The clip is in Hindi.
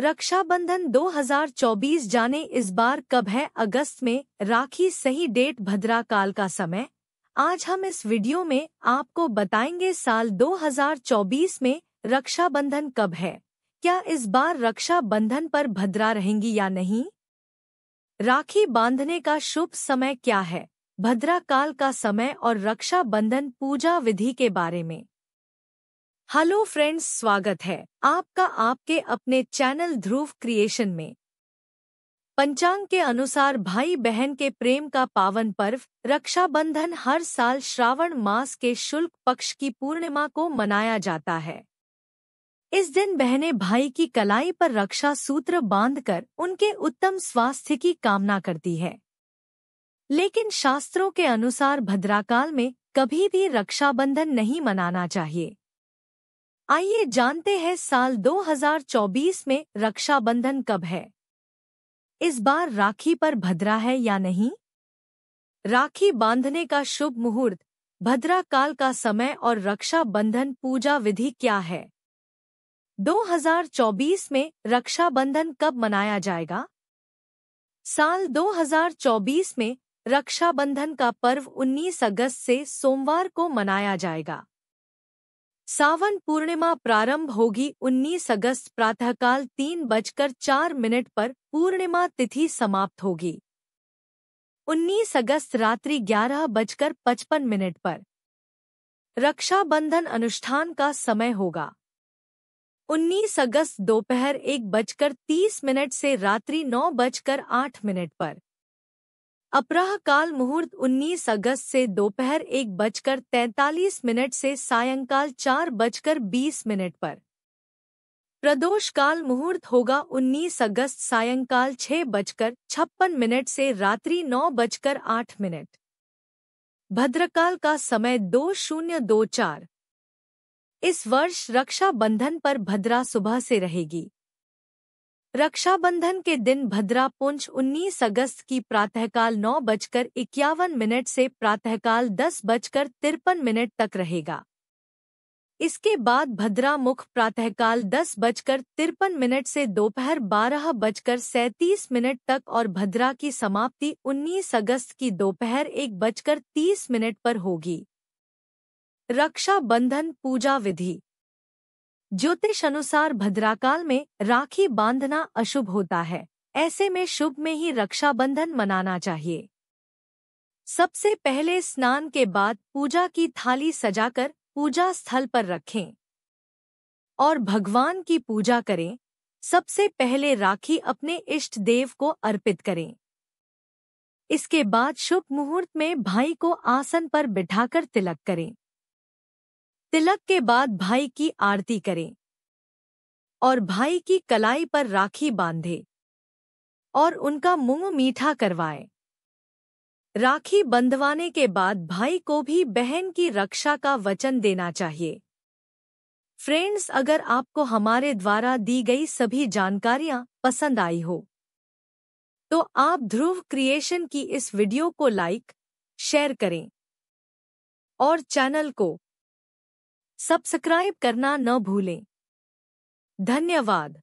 रक्षाबंधन 2024 जाने इस बार कब है अगस्त में राखी सही डेट भद्रा काल का समय आज हम इस वीडियो में आपको बताएंगे साल 2024 में रक्षाबंधन कब है क्या इस बार रक्षाबंधन पर भद्रा रहेंगी या नहीं राखी बांधने का शुभ समय क्या है भद्रा काल का समय और रक्षाबंधन पूजा विधि के बारे में हेलो फ्रेंड्स स्वागत है आपका आपके अपने चैनल ध्रुव क्रिएशन में पंचांग के अनुसार भाई बहन के प्रेम का पावन पर्व रक्षाबंधन हर साल श्रावण मास के शुल्क पक्ष की पूर्णिमा को मनाया जाता है इस दिन बहनें भाई की कलाई पर रक्षा सूत्र बांधकर उनके उत्तम स्वास्थ्य की कामना करती है लेकिन शास्त्रों के अनुसार भद्राकाल में कभी भी रक्षाबंधन नहीं मनाना चाहिए आइए जानते हैं साल 2024 में रक्षाबंधन कब है इस बार राखी पर भद्रा है या नहीं राखी बांधने का शुभ मुहूर्त भद्रा काल का समय और रक्षाबंधन पूजा विधि क्या है 2024 में रक्षाबंधन कब मनाया जाएगा साल 2024 में रक्षाबंधन का पर्व 19 अगस्त से सोमवार को मनाया जाएगा सावन पूर्णिमा प्रारंभ होगी 19 अगस्त प्रातःकाल तीन बजकर चार मिनट पर पूर्णिमा तिथि समाप्त होगी 19 अगस्त रात्रि ग्यारह बजकर पचपन मिनट पर रक्षाबंधन अनुष्ठान का समय होगा 19 अगस्त दोपहर एक बजकर तीस मिनट से रात्रि नौ बजकर आठ मिनट पर अपराह काल मुहूर्त 19 अगस्त से दोपहर एक बजकर तैतालीस मिनट से सायंकाल चार बजकर बीस मिनट पर प्रदोष काल मुहूर्त होगा 19 अगस्त सायंकाल छह बजकर छप्पन मिनट से रात्रि नौ बजकर आठ मिनट भद्रकाल का समय दो शून्य दो चार इस वर्ष रक्षा बंधन पर भद्रा सुबह से रहेगी रक्षाबंधन के दिन भद्रा पुंज 19 अगस्त की प्रातःकाल नौ बजकर इक्यावन मिनट से प्रातःकाल दस बजकर तिरपन मिनट तक रहेगा इसके बाद भद्रा मुख प्रातःकाल दस बजकर तिरपन मिनट से दोपहर बारह बजकर सैंतीस मिनट तक और भद्रा की समाप्ति 19 अगस्त की दोपहर एक बजकर तीस मिनट पर होगी रक्षा बंधन पूजा विधि ज्योतिष अनुसार भद्राकाल में राखी बांधना अशुभ होता है ऐसे में शुभ में ही रक्षाबंधन मनाना चाहिए सबसे पहले स्नान के बाद पूजा की थाली सजाकर पूजा स्थल पर रखें और भगवान की पूजा करें सबसे पहले राखी अपने इष्ट देव को अर्पित करें इसके बाद शुभ मुहूर्त में भाई को आसन पर बिठाकर तिलक करें तिलक के बाद भाई की आरती करें और भाई की कलाई पर राखी बांधे और उनका मुंह मीठा करवाए राखी बंधवाने के बाद भाई को भी बहन की रक्षा का वचन देना चाहिए फ्रेंड्स अगर आपको हमारे द्वारा दी गई सभी जानकारियां पसंद आई हो तो आप ध्रुव क्रिएशन की इस वीडियो को लाइक शेयर करें और चैनल को सब्सक्राइब करना न भूलें धन्यवाद